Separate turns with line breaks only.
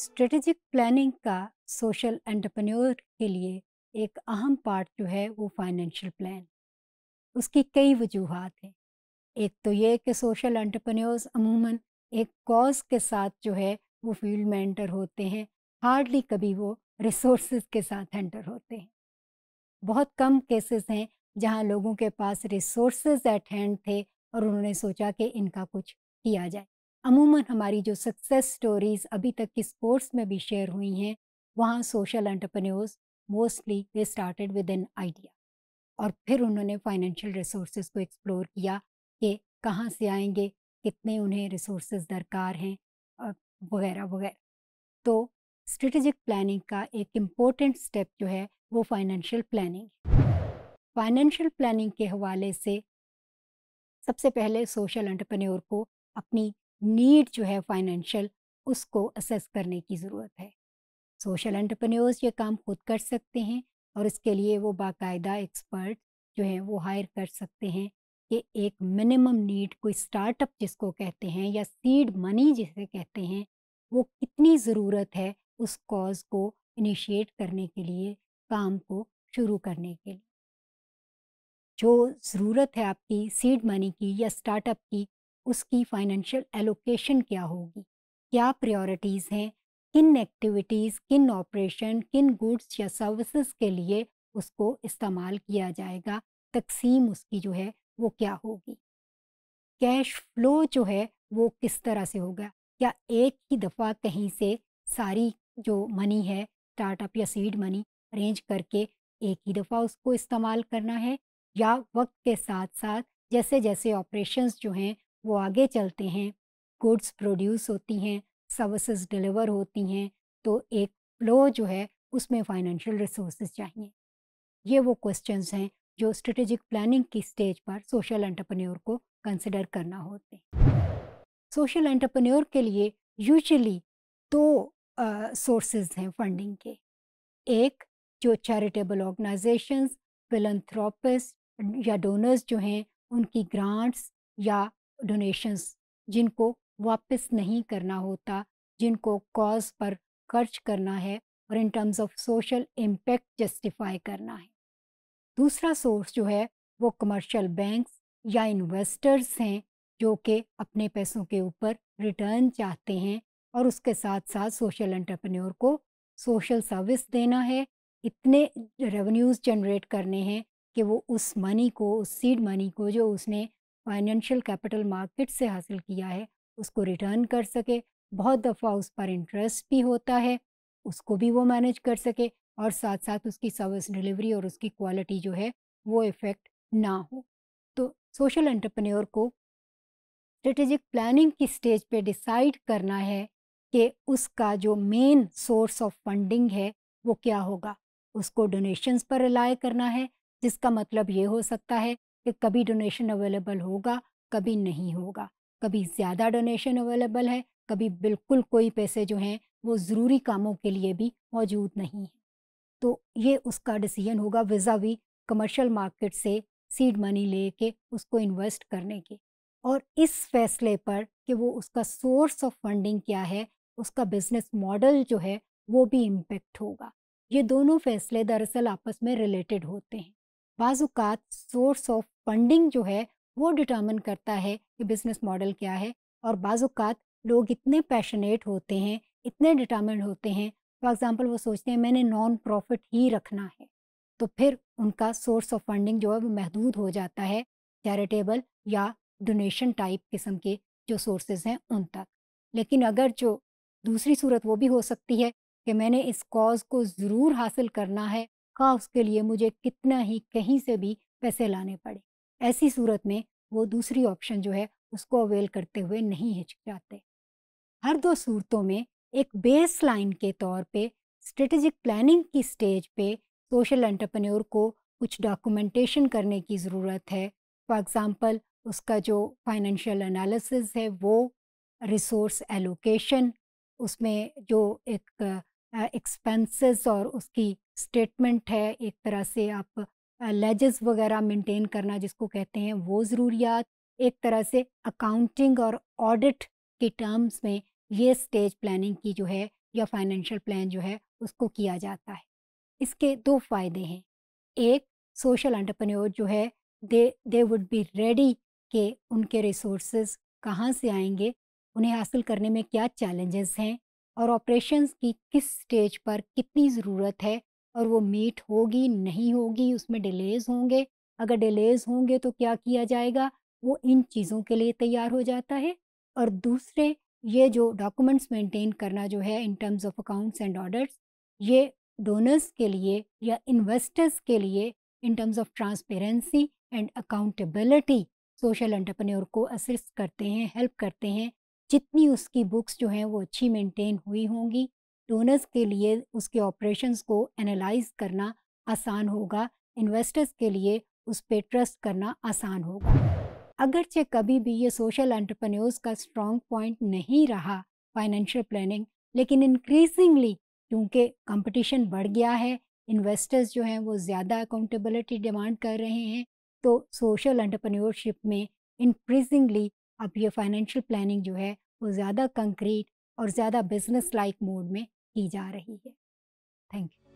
strategic planning का social entrepreneur के लिए एक अहम पार्ट जो है वो फाइनेंशियल प्लान उसकी कई वजूहत हैं एक तो ये कि सोशल एंटरप्रेन्योर्स अमूमन एक कॉज के साथ जो है वो फील्ड में एंटर होते हैं हार्डली कभी वो रिसोर्स के साथ एंटर होते हैं बहुत कम केसेस हैं जहां लोगों के पास रिसोर्स एट हैंड थे और उन्होंने सोचा कि इनका कुछ किया जाए अमूमन हमारी जो सक्सेस स्टोरीज अभी तक की स्पोर्ट्स में भी शेयर हुई हैं वहाँ social entrepreneurs mostly they started with an idea और फिर उन्होंने फाइनेंशियल रिसोर्स को एक्सप्लोर किया कि कहाँ से आएंगे कितने उन्हें रिसोर्स दरकार हैं और वगैरह वगैरह तो स्ट्रेटेजिक प्लानिंग का एक इम्पोर्टेंट स्टेप जो है वो फाइनेंशियल प्लानिंग फाइनेंशियल प्लानिंग के हवाले से सबसे पहले सोशल एंटरप्रेन्योर को अपनी नीड जो है फाइनेंशियल उसको असेस करने की ज़रूरत है सोशल एंटरप्रेन्योर्स ये काम खुद कर सकते हैं और इसके लिए वो बाकायदा एक्सपर्ट जो हैं वो हायर कर सकते हैं कि एक मिनिमम नीड कोई स्टार्टअप जिसको कहते हैं या सीड मनी जिसे कहते हैं वो कितनी ज़रूरत है उस कॉज को इनिशिएट करने के लिए काम को शुरू करने के लिए जो ज़रूरत है आपकी सीड मनी की या स्टार्टअप की उसकी फाइनेंशियल एलोकेशन क्या होगी क्या प्रायोरिटीज़ हैं किन एक्टिविटीज़ किन ऑपरेशन किन गुड्स या सर्विसेज के लिए उसको इस्तेमाल किया जाएगा तकसीम उसकी जो है वो क्या होगी कैश फ्लो जो है वो किस तरह से होगा क्या एक ही दफ़ा कहीं से सारी जो मनी है स्टार्टअप या सीड मनी अरेंज करके एक ही दफ़ा उसको इस्तेमाल करना है या वक्त के साथ साथ जैसे जैसे ऑपरेशंस जो हैं वो आगे चलते हैं गुड्स प्रोड्यूस होती हैं सर्विसेज डिलीवर होती हैं तो एक फ्लो जो है उसमें फाइनेंशियल रिसोर्सेज चाहिए ये वो क्वेश्चंस हैं जो स्ट्रेटेजिक प्लानिंग की स्टेज पर सोशल एंटरप्रेन्योर को कंसिडर करना होते हैं सोशल एंटरप्रेन्योर के लिए यूजली दो सोर्सेज हैं फंडिंग के एक जो चैरिटेबल ऑर्गेनाइजेशंस फिलंथ्रोपिस्ट या डोनर्स जो हैं उनकी ग्रांट्स या डोनेशंस जिनको वापस नहीं करना होता जिनको कॉज पर खर्च करना है और in terms of social impact justify करना है दूसरा सोर्स जो है वो कमर्शियल बैंक्स या इन्वेस्टर्स हैं जो कि अपने पैसों के ऊपर रिटर्न चाहते हैं और उसके साथ साथ सोशल एंटरप्रेन्योर को सोशल सर्विस देना है इतने रेवेन्यूज़ जनरेट करने हैं कि वो उस मनी को उस सीड मनी को जो उसने फाइनेंशियल कैपिटल मार्केट से हासिल किया है उसको रिटर्न कर सके बहुत दफ़ा उस पर इंटरेस्ट भी होता है उसको भी वो मैनेज कर सके और साथ साथ उसकी सर्विस डिलीवरी और उसकी क्वालिटी जो है वो इफ़ेक्ट ना हो तो सोशल एंटरप्रेन्योर को स्ट्रेटेजिक प्लानिंग की स्टेज पे डिसाइड करना है कि उसका जो मेन सोर्स ऑफ फंडिंग है वो क्या होगा उसको डोनेशंस पर रिलाय करना है जिसका मतलब ये हो सकता है कि कभी डोनेशन अवेलेबल होगा कभी नहीं होगा कभी ज़्यादा डोनेशन अवेलेबल है कभी बिल्कुल कोई पैसे जो हैं वो ज़रूरी कामों के लिए भी मौजूद नहीं है तो ये उसका डिसीजन होगा वीज़ा भी कमर्शल मार्केट से सीड मनी ले के उसको इन्वेस्ट करने के और इस फैसले पर कि वो उसका सोर्स ऑफ फंडिंग क्या है उसका बिजनेस मॉडल जो है वो भी इम्पेक्ट होगा ये दोनों फैसले दरअसल आपस में रिलेटेड होते हैं बाज़ात सोर्स ऑफ फंडिंग जो है वो डिटर्मन करता है कि बिज़नेस मॉडल क्या है और बाज़ात लोग इतने पैशनेट होते हैं इतने डिटर्मेंट होते हैं फॉर एग्ज़ाम्पल वो सोचते हैं मैंने नॉन प्रॉफिट ही रखना है तो फिर उनका सोर्स ऑफ फंडिंग जो है वो महदूद हो जाता है चैरिटेबल या डोनेशन टाइप किस्म के जो सोर्सेज हैं उन तक लेकिन अगर जो दूसरी सूरत वो भी हो सकती है कि मैंने इस कॉज को ज़रूर हासिल करना है का उसके लिए मुझे कितना ही कहीं से भी पैसे लाने पड़े ऐसी सूरत में वो दूसरी ऑप्शन जो है उसको अवेल करते हुए नहीं हिचकिचाते हर दो सूरतों में एक बेस लाइन के तौर पे स्ट्रेटजिक प्लानिंग की स्टेज पे सोशल एंटरप्रेन्योर को कुछ डॉक्यूमेंटेशन करने की ज़रूरत है फॉर एग्ज़ाम्पल उसका जो फाइनेंशियल एनालिसिस है वो रिसोर्स एलोकेशन उसमें जो एक सेंटेंसेस और उसकी स्टेटमेंट है एक तरह से आप लेजेस वगैरह मेंटेन करना जिसको कहते हैं वो ज़रूरियात एक तरह से अकाउंटिंग और ऑडिट के टर्म्स में ये स्टेज प्लानिंग की जो है या फाइनेंशियल प्लान जो है उसको किया जाता है इसके दो फ़ायदे हैं एक सोशल एंटरप्रेन्योर जो है they they would be ready के उनके रिसोर्स कहाँ से आएंगे उन्हें हासिल करने में क्या चैलेंजेस हैं और ऑपरेशंस की किस स्टेज पर कितनी ज़रूरत है और वो मीट होगी नहीं होगी उसमें डिलेज होंगे अगर डिलेज होंगे तो क्या किया जाएगा वो इन चीज़ों के लिए तैयार हो जाता है और दूसरे ये जो डॉक्यूमेंट्स मेंटेन करना जो है in terms of accounts and orders ये डोनर्स के लिए या इन्वेस्टर्स के लिए in terms of transparency and accountability social entrepreneur को असिस्ट करते हैं हेल्प करते हैं जितनी उसकी बुक्स जो हैं वो अच्छी मेंटेन हुई होंगी डोनर्स के लिए उसके ऑपरेशंस को एनालाइज करना आसान होगा इन्वेस्टर्स के लिए उस पर ट्रस्ट करना आसान होगा अगरचे कभी भी ये सोशल एंटरप्रेन्योर्स का स्ट्रॉन्ग पॉइंट नहीं रहा फाइनेंशियल प्लानिंग लेकिन इंक्रीजिंगली क्योंकि कंपटीशन बढ़ गया है इन्वेस्टर्स जो हैं वो ज़्यादा अकाउंटेबिलिटी डिमांड कर रहे हैं तो सोशल एंटरप्रेन्योरशिप में इंक्रीजिंगली अब ये फाइनेंशियल प्लानिंग जो है वो ज़्यादा कंक्रीट और ज़्यादा बिजनेस लाइक मोड में की जा रही है थैंक यू